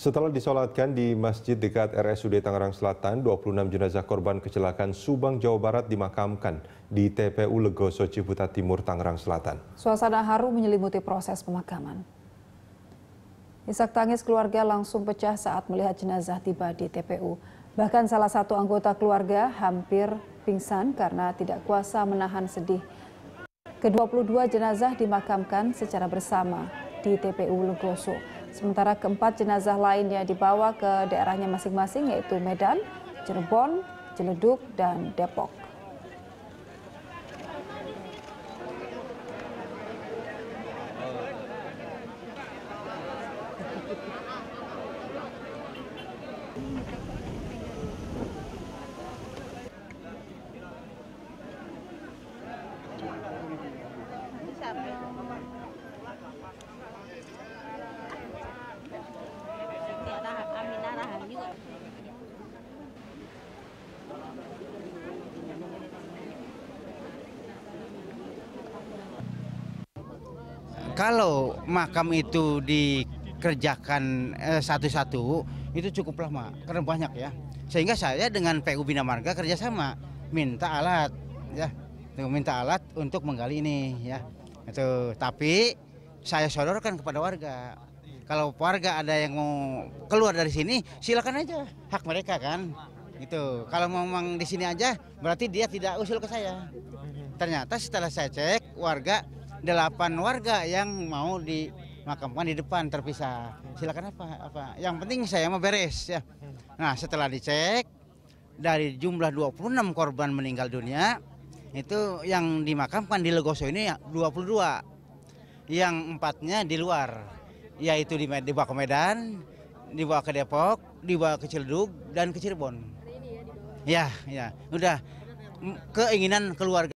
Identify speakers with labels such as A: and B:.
A: Setelah disolatkan di masjid dekat RSUD Tangerang Selatan, 26 jenazah korban kecelakaan Subang, Jawa Barat dimakamkan di TPU Legoso Ciputat Timur, Tangerang Selatan.
B: Suasana haru menyelimuti proses pemakaman. Isak tangis keluarga langsung pecah saat melihat jenazah tiba di TPU. Bahkan salah satu anggota keluarga hampir pingsan karena tidak kuasa menahan sedih. Kedua puluh dua jenazah dimakamkan secara bersama di TPU Legoso. Sementara keempat jenazah lainnya dibawa ke daerahnya masing-masing yaitu Medan, Cirebon, Ciledug, dan Depok.
A: Kalau makam itu dikerjakan eh, satu-satu, eh, itu cukup lama karena banyak ya. Sehingga saya dengan PU Bina Marga kerjasama minta alat ya, minta alat untuk menggali ini ya. Itu tapi saya sodorkan kepada warga. Kalau warga ada yang mau keluar dari sini, silakan aja hak mereka kan. Itu kalau memang di sini aja berarti dia tidak usul ke saya. Ternyata setelah saya cek warga delapan warga yang mau dimakamkan di depan terpisah. Silakan apa apa. Yang penting saya mau beres ya. Nah, setelah dicek dari jumlah 26 korban meninggal dunia itu yang dimakamkan di Legoso ini 22. Yang empatnya di luar yaitu di dibawa ke Medan, dibawa ke Depok, dibawa ke Ciledug dan ke Cirebon. Ya, ya, ya. Udah keinginan keluarga